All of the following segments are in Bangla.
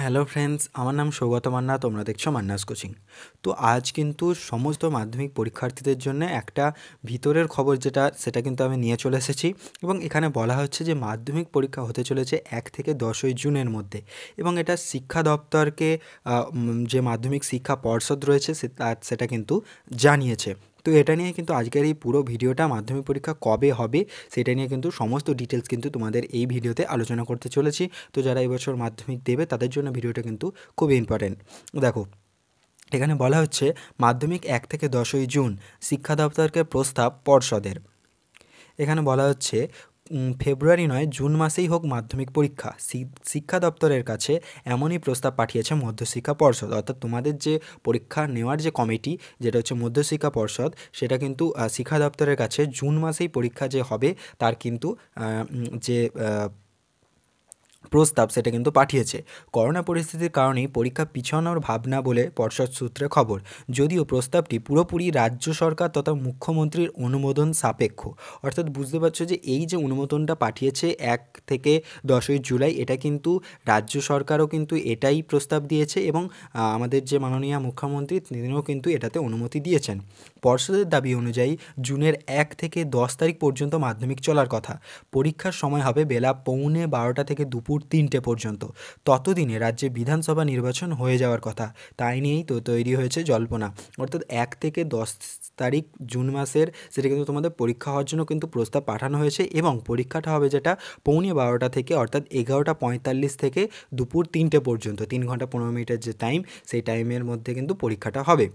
হ্যালো ফ্রেন্ডস আমার নাম সৌগত মান্না তোমরা দেখছো মান্নাস কোচিং তো আজ কিন্তু সমস্ত মাধ্যমিক পরীক্ষার্থীদের জন্য একটা ভিতরের খবর যেটা সেটা কিন্তু আমি নিয়ে চলে এসেছি এবং এখানে বলা হচ্ছে যে মাধ্যমিক পরীক্ষা হতে চলেছে এক থেকে দশই জুনের মধ্যে এবং এটা শিক্ষা দপ্তরকে যে মাধ্যমিক শিক্ষা পর্ষদ রয়েছে সেটা কিন্তু জানিয়েছে তো এটা নিয়ে কিন্তু আজকের এই পুরো ভিডিওটা মাধ্যমিক পরীক্ষা কবে হবে সেটা নিয়ে কিন্তু সমস্ত ডিটেলস কিন্তু তোমাদের এই ভিডিওতে আলোচনা করতে চলেছি তো যারা এবছর মাধ্যমিক দেবে তাদের জন্য ভিডিওটা কিন্তু খুবই ইম্পর্টেন্ট দেখো এখানে বলা হচ্ছে মাধ্যমিক এক থেকে দশই জুন শিক্ষা দপ্তরকে প্রস্তাব পর্ষদের এখানে বলা হচ্ছে ফেব্রুয়ারি নয় জুন মাসেই হোক মাধ্যমিক পরীক্ষা শিক্ষা দপ্তরের কাছে এমনই প্রস্তাব পাঠিয়েছে মধ্যশিক্ষা পর্ষদ অর্থাৎ তোমাদের যে পরীক্ষা নেওয়ার যে কমিটি যেটা হচ্ছে মধ্যশিক্ষা পর্ষদ সেটা কিন্তু শিক্ষা দপ্তরের কাছে জুন মাসেই পরীক্ষা যে হবে তার কিন্তু যে প্রস্তাব সেটা কিন্তু পাঠিয়েছে করোনা পরিস্থিতির কারণেই পরীক্ষা পিছানোর ভাবনা বলে পর্ষদ সূত্রে খবর যদিও প্রস্তাবটি পুরোপুরি রাজ্য সরকার তথা মুখ্যমন্ত্রীর অনুমোদন সাপেক্ষ অর্থাৎ বুঝতে পারছো যে এই যে অনুমোদনটা পাঠিয়েছে এক থেকে দশই জুলাই এটা কিন্তু রাজ্য সরকারও কিন্তু এটাই প্রস্তাব দিয়েছে এবং আমাদের যে মাননীয় মুখ্যমন্ত্রী তিনিও কিন্তু এটাতে অনুমতি দিয়েছেন পর্ষদের দাবি অনুযায়ী জুনের এক থেকে দশ তারিখ পর্যন্ত মাধ্যমিক চলার কথা পরীক্ষার সময় হবে বেলা পৌনে বারোটা থেকে দুপুর দুপুর তিনটে পর্যন্ত ততদিনে রাজ্যে বিধানসভা নির্বাচন হয়ে যাওয়ার কথা তাই নিয়েই তো তৈরি হয়েছে জল্পনা অর্থাৎ এক থেকে দশ তারিখ জুন মাসের সেটা কিন্তু তোমাদের পরীক্ষা হওয়ার জন্য কিন্তু প্রস্তাব পাঠানো হয়েছে এবং পরীক্ষাটা হবে যেটা পৌনে বারোটা থেকে অর্থাৎ এগারোটা পঁয়তাল্লিশ থেকে দুপুর তিনটে পর্যন্ত তিন ঘন্টা পনেরো মিনিটের যে টাইম সেই টাইমের মধ্যে কিন্তু পরীক্ষাটা হবে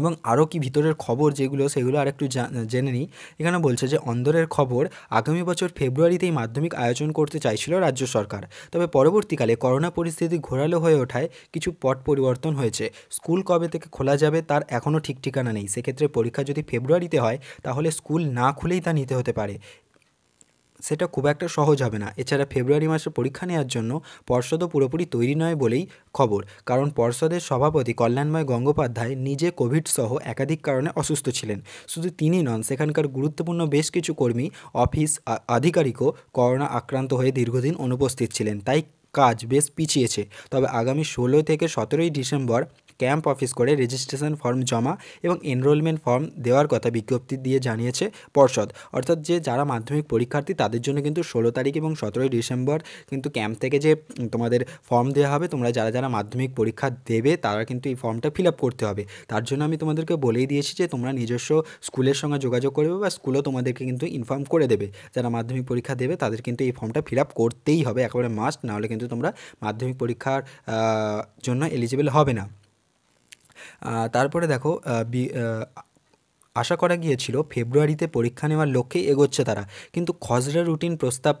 এবং আরও কি ভিতরের খবর যেগুলো সেগুলো আর একটু জেনে নিই এখানে বলছে যে অন্দরের খবর আগামী বছর ফেব্রুয়ারিতেই মাধ্যমিক আয়োজন করতে চাইছিল রাজ্য সরকার তবে পরবর্তীকালে করোনা পরিস্থিতি ঘোরালো হয়ে ওঠায় কিছু পট পরিবর্তন হয়েছে স্কুল কবে থেকে খোলা যাবে তার এখনও ঠিক ঠিকানা নেই সেক্ষেত্রে পরীক্ষা যদি ফেব্রুয়ারিতে হয় তাহলে স্কুল না খুলেই তা নিতে হতে পারে সেটা খুব একটা সহজ হবে না এছাড়া ফেব্রুয়ারি মাসে পরীক্ষা নেওয়ার জন্য পর্ষদও পুরোপুরি তৈরি নয় বলেই খবর কারণ পর্ষদের সভাপতি কল্যাণময় গঙ্গোপাধ্যায় নিজে কোভিড সহ একাধিক কারণে অসুস্থ ছিলেন শুধু তিনি নন সেখানকার গুরুত্বপূর্ণ বেশ কিছু কর্মী অফিস আধিকারিকও করোনা আক্রান্ত হয়ে দীর্ঘদিন অনুপস্থিত ছিলেন তাই কাজ বেশ পিছিয়েছে তবে আগামী ষোলো থেকে সতেরোই ডিসেম্বর ক্যাম্প অফিস করে রেজিস্ট্রেশন ফর্ম জমা এবং এনরোলমেন্ট ফর্ম দেওয়ার কথা বিজ্ঞপ্তি দিয়ে জানিয়েছে পর্ষদ অর্থাৎ যে যারা মাধ্যমিক পরীক্ষার্থী তাদের জন্য কিন্তু ষোলো তারিখ এবং সতেরোই ডিসেম্বর কিন্তু ক্যাম্প থেকে যে তোমাদের ফর্ম দেওয়া হবে তোমরা যারা যারা মাধ্যমিক পরীক্ষা দেবে তারা কিন্তু এই ফর্মটা ফিল আপ করতে হবে তার জন্য আমি তোমাদেরকে বলেই দিয়েছি যে তোমরা নিজস্ব স্কুলের সঙ্গে যোগাযোগ করবে বা স্কুলও তোমাদেরকে কিন্তু ইনফর্ম করে দেবে যারা মাধ্যমিক পরীক্ষা দেবে তাদের কিন্তু এই ফর্মটা ফিল আপ করতেই হবে একেবারে মাস্ট নাহলে কিন্তু তোমরা মাধ্যমিক পরীক্ষার জন্য এলিজিবল হবে না তারপরে দেখো আশা করা গিয়েছিল ফেব্রুয়ারিতে পরীক্ষা নেওয়ার লক্ষ্যেই এগোচ্ছে তারা কিন্তু খসড়া রুটিন প্রস্তাব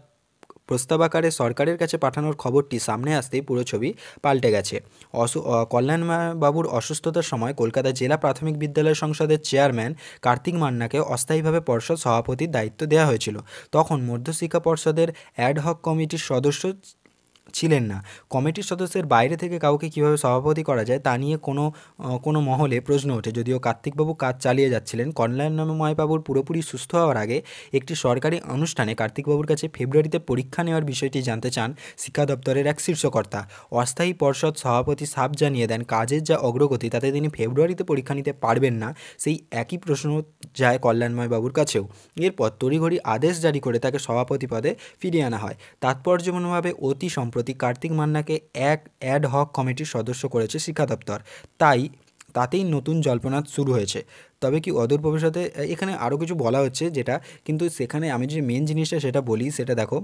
প্রস্তাবাকারে সরকারের কাছে পাঠানোর খবরটি সামনে আসতেই পুরো ছবি পাল্টে গেছে অসু কল্যাণবাবুর অসুস্থতার সময় কলকাতা জেলা প্রাথমিক বিদ্যালয় সংসদের চেয়ারম্যান কার্তিক মান্নাকে অস্থায়ীভাবে পর্ষদ সভাপতির দায়িত্ব দেওয়া হয়েছিল তখন মধ্যশিক্ষা পর্ষদের অ্যাডহক কমিটির সদস্য ছিলেন না কমিটির সদস্যের বাইরে থেকে কাউকে কিভাবে সভাপতি করা যায় তা নিয়ে কোনো কোনো মহলে প্রশ্ন ওঠে যদিও কার্তিকবাবু কাজ চালিয়ে যাচ্ছিলেন কল্যাণময়বাবুর পুরোপুরি সুস্থ হওয়ার আগে একটি সরকারি অনুষ্ঠানে কার্তিকবাবুর কাছে ফেব্রুয়ারিতে পরীক্ষা নেওয়ার বিষয়টি জানতে চান শিক্ষা দপ্তরের এক শীর্ষকর্তা অস্থায়ী পর্ষদ সভাপতি সাপ জানিয়ে দেন কাজের যা অগ্রগতি তাতে তিনি ফেব্রুয়ারিতে পরীক্ষা নিতে পারবেন না সেই একই প্রশ্ন যায় কল্যাণময়বাবুর কাছেও এরপর তড়িঘড়ি আদেশ জারি করে তাকে সভাপতি পদে ফিরিয়ে আনা হয় তাৎপর্যপূর্ণভাবে অতি সম্প্র সম্প্রতি কার্তিক মান্নাকে এক অ্যাড হক কমিটির সদস্য করেছে শিক্ষা দপ্তর তাই তাতেই নতুন জল্পনা শুরু হয়েছে তবে কি অদূর ভবিষ্যতে এখানে আরও কিছু বলা হচ্ছে যেটা কিন্তু সেখানে আমি যে মেন জিনিসটা সেটা বলি সেটা দেখো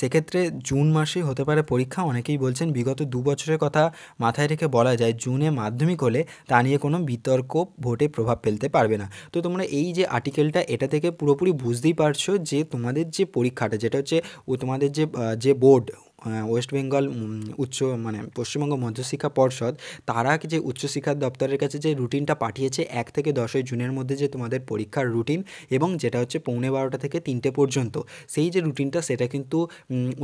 সেক্ষেত্রে জুন মাসেই হতে পারে পরীক্ষা অনেকেই বলছেন বিগত দু বছরের কথা মাথায় রেখে বলা যায় জুনে মাধ্যমিক হলে তা নিয়ে কোনো বিতর্ক ভোটে প্রভাব ফেলতে পারবে না তো তোমরা এই যে আর্টিকেলটা এটা থেকে পুরোপুরি বুঝতেই পারছো যে তোমাদের যে পরীক্ষাটা যেটা হচ্ছে ও তোমাদের যে যে বোর্ড ওয়েস্ট বেঙ্গল উচ্চ মানে পশ্চিমবঙ্গ মধ্যশিক্ষা পর্ষদ তারা যে উচ্চশিক্ষা দপ্তরের কাছে যে রুটিনটা পাঠিয়েছে এক থেকে দশই জুনের মধ্যে যে তোমাদের পরীক্ষার রুটিন এবং যেটা হচ্ছে পৌনে বারোটা থেকে তিনটে পর্যন্ত সেই যে রুটিনটা সেটা কিন্তু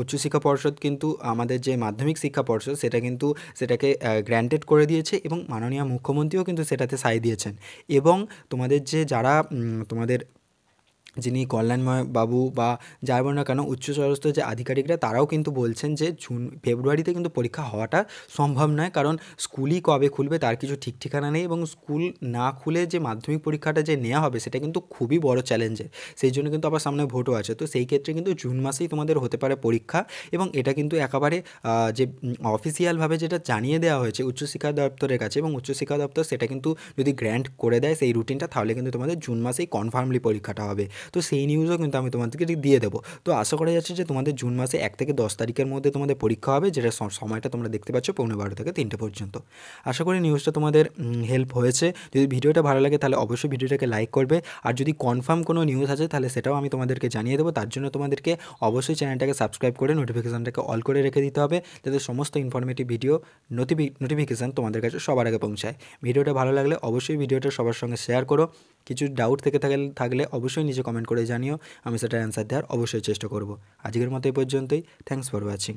উচ্চশিক্ষা পর্ষদ কিন্তু আমাদের যে মাধ্যমিক শিক্ষা পর্ষদ সেটা কিন্তু সেটাকে গ্র্যান্টেড করে দিয়েছে এবং মাননীয় মুখ্যমন্ত্রীও কিন্তু সেটাতে সাই দিয়েছেন এবং তোমাদের যে যারা তোমাদের যিনি কল্যাণময় বাবু বা যাই বলো না কেন উচ্চস্বরস্থ যে আধিকারিকরা তারাও কিন্তু বলছেন যে জুন ফেব্রুয়ারিতে কিন্তু পরীক্ষা হওয়াটা সম্ভব নয় কারণ স্কুলই কবে খুলবে তার কিছু ঠিক ঠিকানা নেই এবং স্কুল না খুলে যে মাধ্যমিক পরীক্ষাটা যে নেওয়া হবে সেটা কিন্তু খুবই বড় চ্যালেঞ্জের সেই জন্য কিন্তু আবার সামনে ভোটও আছে তো সেই ক্ষেত্রে কিন্তু জুন মাসেই তোমাদের হতে পারে পরীক্ষা এবং এটা কিন্তু একেবারে যে অফিসিয়ালভাবে যেটা জানিয়ে দেওয়া হয়েছে উচ্চশিক্ষা দপ্তরের কাছে এবং উচ্চশিক্ষা দপ্তর সেটা কিন্তু যদি গ্র্যান্ট করে দেয় সেই রুটিনটা তাহলে কিন্তু তোমাদের জুন মাসেই কনফার্মলি পরীক্ষাটা হবে তো সেই নিউজও কিন্তু আমি তোমাদেরকে দিয়ে দেবো তো আশা করা যাচ্ছে যে তোমাদের জুন মাসে এক থেকে দশ তারিখের মধ্যে তোমাদের পরীক্ষা হবে যেটা সময়টা তোমরা দেখতে পাচ্ছ পৌনে বারো থেকে তিনটে পর্যন্ত আশা করি নিউজটা তোমাদের হেল্প হয়েছে যদি ভিডিওটা ভালো লাগে তাহলে অবশ্যই ভিডিওটাকে লাইক করবে আর যদি কনফার্ম কোনো নিউজ আছে তাহলে সেটাও আমি তোমাদেরকে জানিয়ে দেবো তার জন্য তোমাদেরকে অবশ্যই চ্যানেলটাকে সাবস্ক্রাইব করে নোটিফিকেশানটাকে অল করে রেখে দিতে হবে যাতে সমস্ত ইনফরমেটিভ ভিডিও নোটিফিকেশান তোমাদের কাছে সবার আগে পৌঁছায় ভিডিওটা ভালো লাগলে অবশ্যই ভিডিওটা সবার সঙ্গে শেয়ার করো কিছু ডাউট থেকে থাকলে থাকলে অবশ্যই নিচে কমেন্ট করে জানিও আমি সেটার অ্যান্সার দেওয়ার অবশ্যই চেষ্টা করব আজকের মতো এই পর্যন্তই থ্যাংকস ফর ওয়াচিং